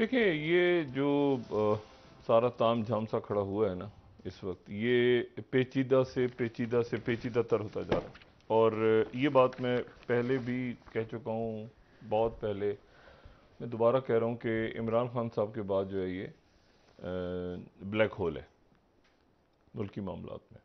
देखिए ये जो आ, सारा ताम झाम सा खड़ा हुआ है ना इस वक्त ये पेचीदा से पेचीदा से पेचीदा तर होता जा रहा है और ये बात मैं पहले भी कह चुका हूँ बहुत पहले मैं दोबारा कह रहा हूँ कि इमरान खान साहब के बाद जो है ये आ, ब्लैक होल है मुल्की मामला में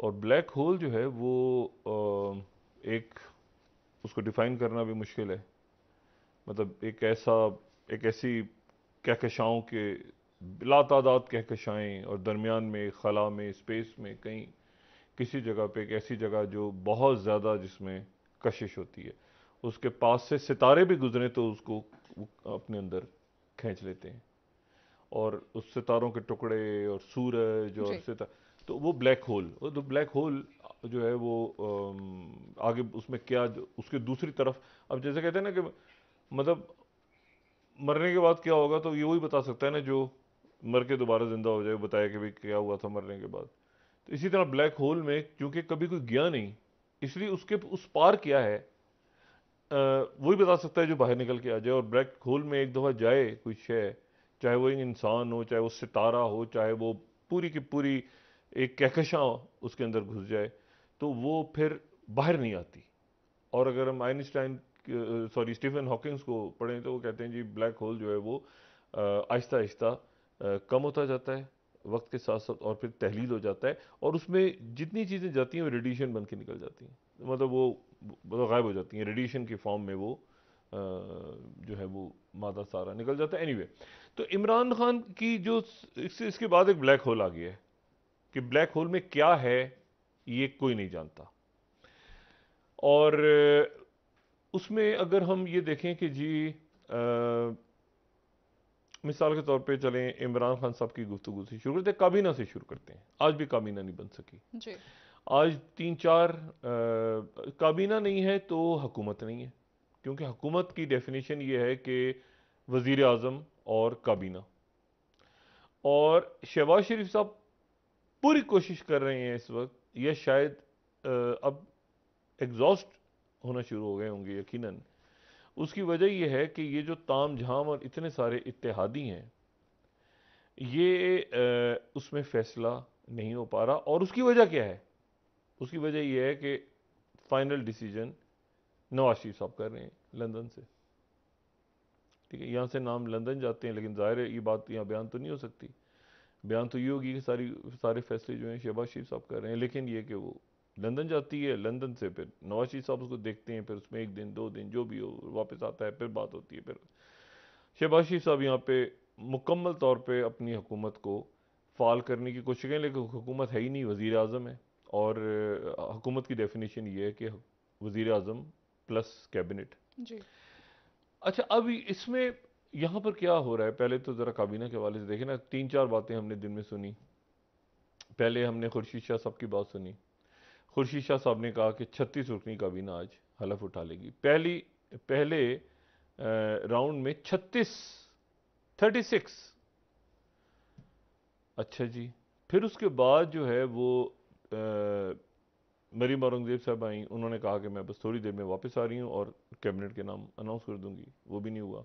और ब्लैक होल जो है वो आ, एक उसको डिफ़ाइन करना भी मुश्किल है मतलब एक ऐसा एक ऐसी कहकशाओं के तादाद कहकशाएँ और दरमियान में खला में स्पेस में कहीं किसी जगह पे एक ऐसी जगह जो बहुत ज़्यादा जिसमें कशिश होती है उसके पास से सितारे भी गुजरे तो उसको अपने अंदर खींच लेते हैं और उस सितारों के टुकड़े और सूरज और सितार तो वो ब्लैक होल तो ब्लैक होल जो है वो आगे उसमें क्या उसके दूसरी तरफ अब जैसे कहते हैं ना कि मतलब मरने के बाद क्या होगा तो ये वही बता सकता है ना जो मर के दोबारा ज़िंदा हो जाए बताया कि भाई क्या हुआ था मरने के बाद तो इसी तरह ब्लैक होल में क्योंकि कभी कोई गया नहीं इसलिए उसके उस पार क्या है वही बता सकता है जो बाहर निकल के आ जाए और ब्लैक होल में एक दफ़ा जाए कोई शय चाहे वो एक इंसान हो चाहे वो सितारा हो चाहे वो पूरी की पूरी एक कहकशां उसके अंदर घुस जाए तो वो फिर बाहर नहीं आती और अगर हम आइनस्टाइन सॉरी स्टीफन हॉकिंग्स को पढ़ें तो वो कहते हैं जी ब्लैक होल जो है वो uh, आहिस्ता आहिस्ता uh, कम होता जाता है वक्त के साथ साथ और फिर तहलील हो जाता है और उसमें जितनी चीज़ें जाती हैं वो रेडिएशन बन के निकल जाती हैं मतलब वो मतलब गायब हो जाती हैं रेडिएशन के फॉर्म में वो uh, जो है वो मादा सारा निकल जाता है एनीवे anyway, तो इमरान खान की जो इससे इसके बाद एक ब्लैक होल आ गया है कि ब्लैक होल में क्या है ये कोई नहीं जानता और उसमें अगर हम ये देखें कि जी आ, मिसाल के तौर पे चलें इमरान खान साहब की गुफ्तु से शुरू करते काबीना से शुरू करते हैं आज भी काबीना नहीं बन सकी जी। आज तीन चार काबीना नहीं है तो हुकूमत नहीं है क्योंकि हुकूमत की डेफिनेशन ये है कि वजीर अजम और काबीना और शहबाज शरीफ साहब पूरी कोशिश कर रहे हैं इस वक्त यह शायद आ, अब एग्जॉस्ट होना शुरू हो गए होंगे यकीनन उसकी वजह यह है कि ये जो ताम झाम और इतने सारे इतिहादी हैं ये उसमें फ़ैसला नहीं हो पा रहा और उसकी वजह क्या है उसकी वजह यह है कि फ़ाइनल डिसीजन नवाज शरीफ साहब कर रहे हैं लंदन से ठीक है यहाँ से नाम लंदन जाते हैं लेकिन ज़ाहिर है ये बात यहाँ बयान तो नहीं हो सकती बयान तो ये होगी कि सारी सारे फैसले जो हैं शहबाज शरीफ साहब कर रहे हैं लेकिन ये कि वो लंदन जाती है लंदन से फिर नवाज शरीफ साहब उसको देखते हैं फिर उसमें एक दिन दो दिन जो भी हो वापस आता है फिर बात होती है फिर शहबाज शरीफ साहब यहाँ पे मुकम्मल तौर पर अपनी हुकूमत को फाल करने की कोशिश करें लेकिन हुकूमत है ही नहीं वज़ी अजम है और हुकूमत की डेफिनेशन ये है कि वज़ी अजम प्लस कैबिनेट अच्छा अभी इसमें यहाँ पर क्या हो रहा है पहले तो ज़रा काबीना के हवाले से देखें ना तीन चार बातें हमने दिन में सुनी पहले हमने खुर्शीद शाह साहब की बात सुनी खुर्शी शाह साहब ने कहा कि छत्तीस रुकनी काबीना आज हलफ उठा लेगी पहली पहले राउंड में छत्तीस थर्टी सिक्स अच्छा जी फिर उसके बाद जो है वो मरी मरीम औरंगजेब साहब आई उन्होंने कहा कि मैं बस थोड़ी देर में वापस आ रही हूँ और कैबिनेट के नाम अनाउंस कर दूंगी वो भी नहीं हुआ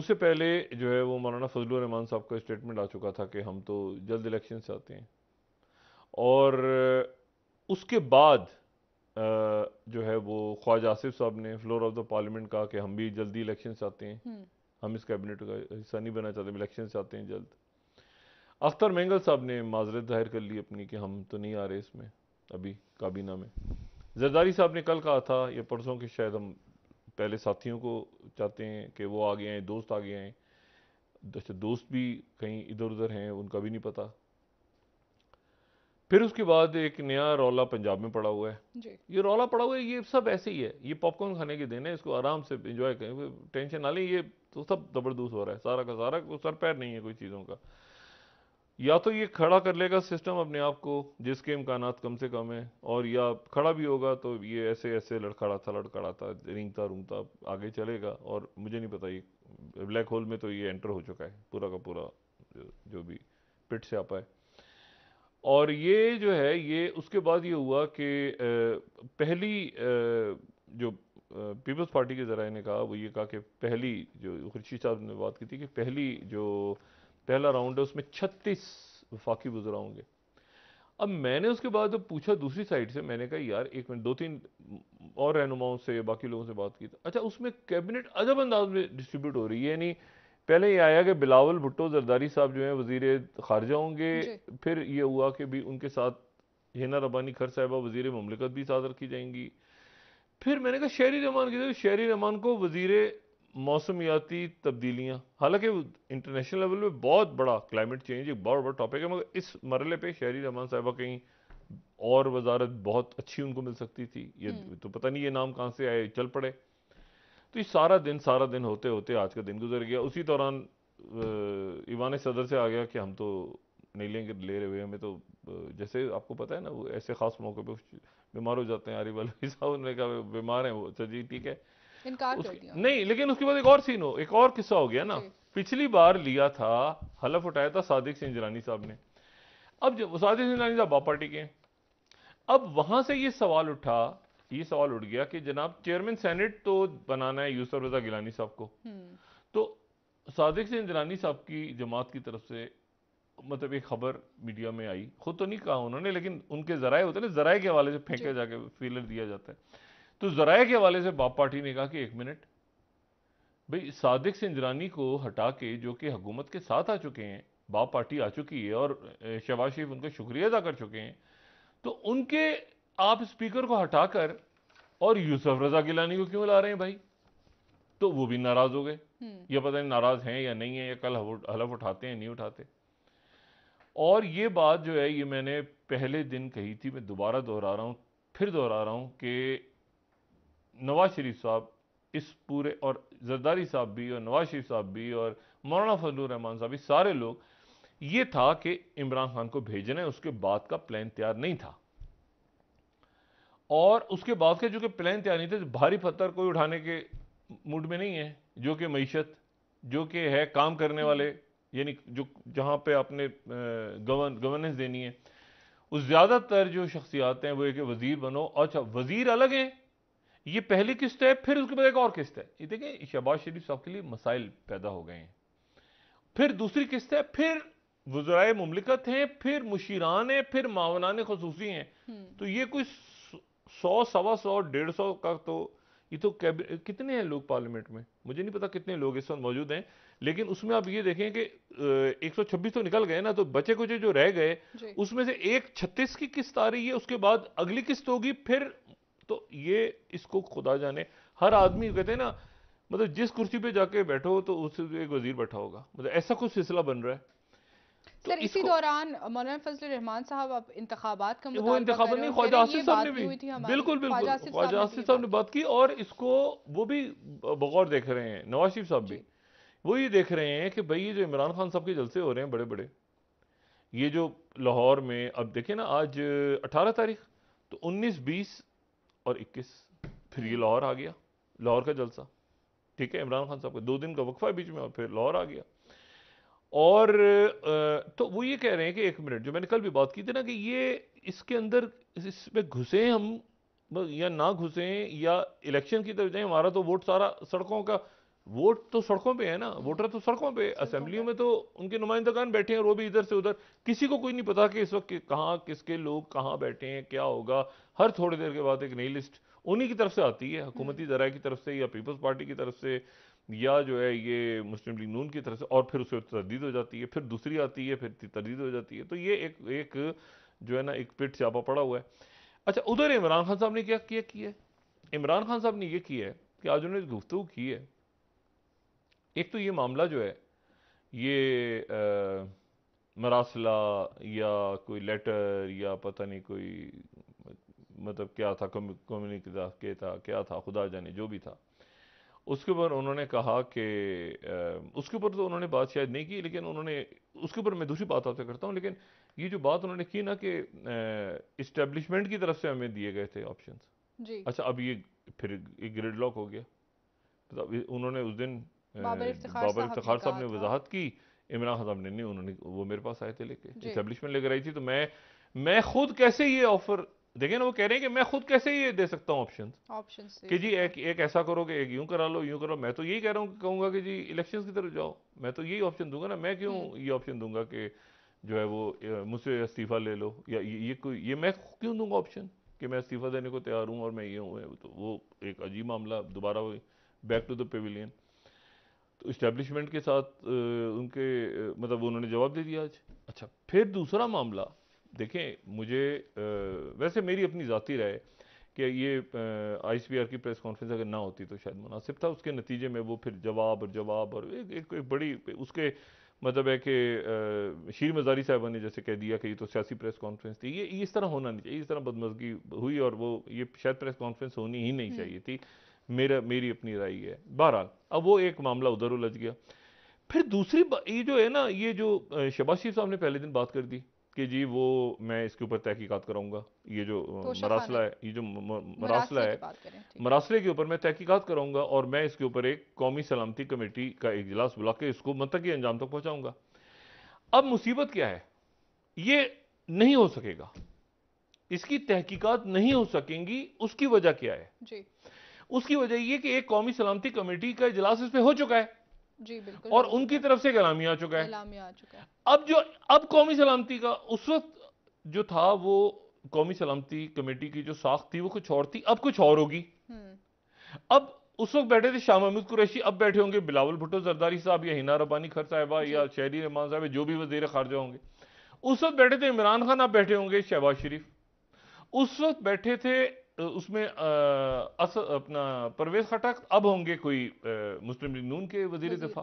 उससे पहले जो है वो मौलाना फजल रहमान साहब का स्टेटमेंट आ चुका था कि हम तो जल्द इलेक्शन से आते हैं और उसके बाद जो है वो ख्वाज आसिफ साहब ने फ्लोर ऑफ द पार्लियामेंट कहा कि हम भी जल्दी इलेक्शन चाहते हैं हम्म। हम इस कैबिनेट का हिस्सा नहीं बनना चाहते इलेक्शन चाहते हैं जल्द अख्तर मेंगल साहब ने माजरत जाहिर कर ली अपनी कि हम तो नहीं आ रहे इसमें अभी काबीना में जरदारी साहब ने कल कहा था या परसों कि शायद हम पहले साथियों को चाहते हैं कि वो आगे आए दोस्त आगे आए अच्छा दोस्त भी कहीं इधर उधर हैं उनका भी नहीं पता फिर उसके बाद एक नया रौला पंजाब में पड़ा हुआ है जी। ये रौला पड़ा हुआ है ये सब ऐसे ही है ये पॉपकॉर्न खाने के दिन है इसको आराम से इंजॉय करें टेंशन ना लें ये तो सब जबरदस्त हो रहा है सारा का सारा तो सर पैर नहीं है कोई चीज़ों का या तो ये खड़ा कर लेगा सिस्टम अपने आप को जिसके इम्कान कम से कम है और या खड़ा भी होगा तो ये ऐसे ऐसे लड़खड़ा था रिंगता रूंगता आगे चलेगा और मुझे नहीं पता ये ब्लैक होल में तो ये एंटर हो चुका है पूरा का पूरा जो भी पिट से आ पाए और ये जो है ये उसके बाद ये हुआ कि पहली जो पीपल्स पार्टी के ज़रा ने कहा वो ये कहा कि पहली जो खुर्शी साहब ने बात की थी कि पहली जो पहला राउंड है उसमें छत्तीस वफाकी गुजरा होंगे अब मैंने उसके बाद जब पूछा दूसरी साइड से मैंने कहा यार एक मिनट दो तीन और रहनुमाओं से बाकी लोगों से बात की अच्छा उसमें कैबिनेट अजब अंदाज में डिस्ट्रीब्यूट हो रही है यानी पहले ये आया कि बिलावल भुट्टो जरदारी साहब जो है वजीर खारजा होंगे फिर ये हुआ कि भी उनके साथ हिना रबानी खर साहबा वजीर ममलिकत भी साथ रखी जाएंगी फिर मैंने कहा शहरी रहमान की शहरी रहमान को वजीर मौसमियाती तब्दीलियाँ हालांकि इंटरनेशनल लेवल में बहुत बड़ा क्लाइमेट चेंज एक बहुत बड़ा टॉपिक है मगर इस मरले पे शहरी रहमान साहबा कहीं और वजारत बहुत अच्छी उनको मिल सकती थी ये हम्म। तो पता नहीं ये नाम कहाँ से आए चल पड़े तो ये सारा दिन सारा दिन होते होते आज का दिन गुजर गया उसी दौरान ईवान सदर से आ गया कि हम तो नहीं लेंगे ले रहे हुए हमें तो जैसे आपको पता है ना वो ऐसे खास मौके पे बीमार हो जाते हैं आरिफ अलवी साहब उन्होंने कहा बीमार हैं वो अच्छा जी ठीक है नहीं लेकिन उसके बाद एक और सीन हो एक और किस्सा हो गया ना पिछली बार लिया था हलफ उठाया था सादिक सिंह जरानी साहब ने अब जब सादिक सिंजरानी साहब बाप पार्टी के अब वहां से ये सवाल उठा ये सवाल उठ गया कि जनाब चेयरमैन सेनेट तो बनाना है यूसफ रजा गिलानी साहब को हम्म। तो सादिक सिंह गिलानी साहब की जमात की तरफ से मतलब एक खबर मीडिया में आई खुद तो नहीं कहा उन्होंने लेकिन उनके जराए होते ना जराए के हवाले से फेंके जाके फीलर दिया जाता है तो जराए के हवाले से बाप पार्टी ने कहा कि एक मिनट भाई सादिक सिंजरानी को हटा के जो कि हुकूमत के साथ आ चुके हैं बाप पार्टी आ चुकी है और शबाज शरीफ उनका शुक्रिया अदा कर चुके हैं तो उनके आप स्पीकर को हटाकर और यूसुफ रजा गिलानी को क्यों ला रहे हैं भाई तो वो भी नाराज हो गए हम्म। ये पता नहीं नाराज हैं या नहीं है या कल हलफ उठाते हैं नहीं उठाते और ये बात जो है ये मैंने पहले दिन कही थी मैं दोबारा दोहरा रहा हूँ फिर दोहरा रहा हूँ कि नवाज शरीफ साहब इस पूरे और जरदारी साहब भी और नवाज शरीफ साहब भी और मौलाना फजल रहमान साहब भी सारे लोग ये था कि इमरान खान को भेजना है उसके बाद का प्लान तैयार नहीं था और उसके बाद के जो कि प्लान तैयार नहीं थे भारी पत्थर कोई उठाने के मूड में नहीं है जो कि मीशत जो कि है काम करने वाले यानी जो जहाँ पे आपने गवर्न गवर्नेंस देनी है उस ज़्यादातर जो शख्सियात हैं वो एक वज़ीर बनो अच्छा वज़ीर अलग हैं ये पहली किस्त है फिर उसके बाद एक और किस्त है ये देखें शहबाज शरीफ साहब के लिए मसाइल पैदा हो गए हैं फिर दूसरी किस्त है फिर वजराए मुमलिकत हैं फिर मुशीरान हैं फिर मावनान खसूसी हैं हम्म। तो ये कोई सौ सवा सौ डेढ़ सौ का तो ये तो कितने हैं लोग पार्लियामेंट में मुझे नहीं पता कितने लोग इस वक्त मौजूद हैं लेकिन उसमें आप ये देखें कि 126 तो निकल गए ना तो बचे कुचे जो रह गए उसमें से एक छत्तीस की किस्त आ रही है उसके बाद अगली किस्त होगी फिर तो ये इसको खुदा जाने हर आदमी कहते हैं ना मतलब जिस कुर्सी पे जाके बैठो तो उस तो एक वजीर बैठा होगा मतलब ऐसा कुछ सिलसिला बन रहा है सर तो मतलब इसी दौरान मौलाना फजल रहमान साहब अब इंतबात का वो इंतबात नहीं ख्वाजा आसिफ साहब ने भी बिल्कुल बिल्कुल ख्वाजा आसिफ साहब ने बात की और इसको वो भी बगौर देख रहे हैं नवाज शरीफ साहब भी वो ये देख रहे हैं कि भाई ये जो इमरान खान साहब के जलसे हो रहे हैं बड़े बड़े ये जो लाहौर में अब देखें ना आज अठारह तारीख तो उन्नीस बीस और इक्कीस फिर ये लाहौर आ गया लाहौर का जलसा ठीक है इमरान खान साहब का दो दिन का वक्फा है बीच में और फिर लाहौर आ गया और तो वो ये कह रहे हैं कि एक मिनट जो मैंने कल भी बात की थी ना कि ये इसके अंदर इसमें घुसे हम या ना घुसे या इलेक्शन की तरफ जाए हमारा तो वोट सारा सड़कों का वोट तो सड़कों पे है ना वोटर तो सड़कों पे असेंबलियों में तो उनके नुमाइंदगान बैठे हैं और वो भी इधर से उधर किसी को कोई नहीं पता कि इस वक्त कहाँ किसके लोग कहाँ बैठे हैं क्या होगा हर थोड़ी देर के बाद एक नई लिस्ट उन्हीं की तरफ से आती है हम्म। हुकूमती जराए की तरफ से या पीपल्स पार्टी की तरफ से या जो है ये मुस्लिम लीग नून की तरफ से और फिर उसे तरदीद हो जाती है फिर दूसरी आती है फिर तरदीद हो जाती है तो ये एक एक जो है ना एक पिट चापा पड़ा हुआ है अच्छा उधर इमरान खान साहब ने क्या किया है इमरान खान साहब ने यह किया है कि आज उन्होंने गुफ्तु की है एक तो ये मामला जो है ये मरासला या कोई लेटर या पता नहीं कोई मतलब क्या था कम्युनिक था क्या था खुदा जाने जो भी था उसके ऊपर उन्होंने कहा कि उसके ऊपर तो उन्होंने बात शायद नहीं की लेकिन उन्होंने उसके ऊपर मैं दूसरी बात आपसे करता हूँ लेकिन ये जो बात उन्होंने की ना कि इस्टेब्लिशमेंट की तरफ से हमें दिए गए थे ऑप्शन अच्छा अब ये फिर एक ग्रेड लॉक हो गया तो उन्होंने उस दिन बाबर इफ्तार साहब ने वजाहत की इमरान खान ने नहीं उन्होंने वो मेरे पास आए थे लेके इस्टेब्लिशमेंट लेकर आई थी तो मैं मैं खुद कैसे ये ऑफर देखिए ना वो कह रहे हैं कि मैं खुद कैसे ये दे सकता हूँ ऑप्शन ऑप्शन कि जी एक एक ऐसा करो कि एक यूं करा लो यूं करो मैं तो यही कह रहा हूँ कहूंगा कि जी इलेक्शन की तरफ जाओ मैं तो यही ऑप्शन दूंगा ना मैं क्यों हम्म। ये ऑप्शन दूंगा कि जो है वो मुझसे इस्तीफ़ा ले लो या ये कोई ये मैं क्यों दूंगा ऑप्शन कि मैं इस्तीफ़ा देने को तैयार हूँ और मैं ये हूँ तो वो एक अजीब मामला दोबारा हुई बैक टू द पेविलियन तो इस्टेब्लिशमेंट के साथ उनके मतलब उन्होंने जवाब दे दिया आज अच्छा फिर दूसरा मामला देखें मुझे वैसे मेरी अपनी ज़ाती राय कि ये आईसीपीआर की प्रेस कॉन्फ्रेंस अगर ना होती तो शायद मुनासिब था उसके नतीजे में वो फिर जवाब और जवाब और एक, एक, एक बड़ी उसके मतलब है कि शीर मजारी साहबा ने जैसे कह दिया कि ये तो सियासी प्रेस कॉन्फ्रेंस थी ये इस तरह होना नहीं चाहिए इस तरह बदमजगी हुई और वो ये शायद प्रेस कॉन्फ्रेंस होनी ही नहीं हम्म। चाहिए थी मेरा मेरी अपनी राय है बहरहाल अब वो एक मामला उधर उलझ गया फिर दूसरी ये जो है ना ये जो शबाशी साहब ने पहले दिन बात कर दी कि जी वो मैं इसके ऊपर तहकीकात कराऊंगा ये जो तो मरासला है ये जो मरासला है मरासले के ऊपर मैं तहकीकात कराऊंगा और मैं इसके ऊपर एक कौमी सलामती कमेटी का इजलास बुला के इसको के अंजाम तक पहुंचाऊंगा अब मुसीबत क्या है ये नहीं हो सकेगा इसकी तहकीकात नहीं हो सकेंगी उसकी वजह क्या है जी उसकी वजह यह कि एक कौमी सलामती कमेटी का इजलास इस पर हो चुका है जी बिल्कुल और उनकी तरफ से गलामी आ चुका है गलामी आ चुका है अब जो अब कौमी सलामती का उस वक्त जो था वो कौमी सलामती कमेटी की जो साख थी वो कुछ और थी अब कुछ और होगी हम्म। अब उस वक्त बैठे थे शाह महमूद कुरैशी अब बैठे होंगे बिलावल भुट्टो जरदारी साहब या हिना रबानी खर साहबा या शहरी रहमान साहब जो भी वजीर खारजा होंगे उस वक्त बैठे थे इमरान खान अब बैठे होंगे शहबाज शरीफ उस वक्त बैठे थे तो उसमें अस अपना परवेज खटक अब होंगे कोई मुस्लिम लीग नून के वजीर दफा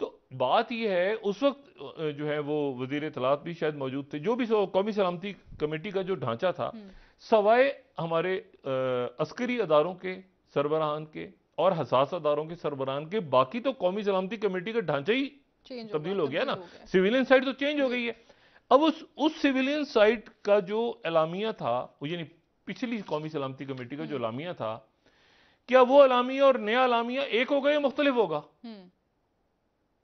तो बात यह है उस वक्त जो है वो वजीर तलात भी शायद मौजूद थे जो भी सो कौमी सलामती कमेटी का जो ढांचा था हम्म। सवाए हमारे अस्करी अदारों के सरबराहान के और हसास अदारों के सरबराहान के बाकी तो कौमी सलामती कमेटी का ढांचा ही तब्दील हो गया ना सिविलियन साइड तो चेंज हो गई है अब उस उस सिविलियन साइट का जो एलामिया था यानी पिछली कौमी सलामती कमेटी का जो हम्म। अलामिया था क्या वो अलामिया और नया अलामिया एक हो गया मुख्तलिफ होगा हम्म।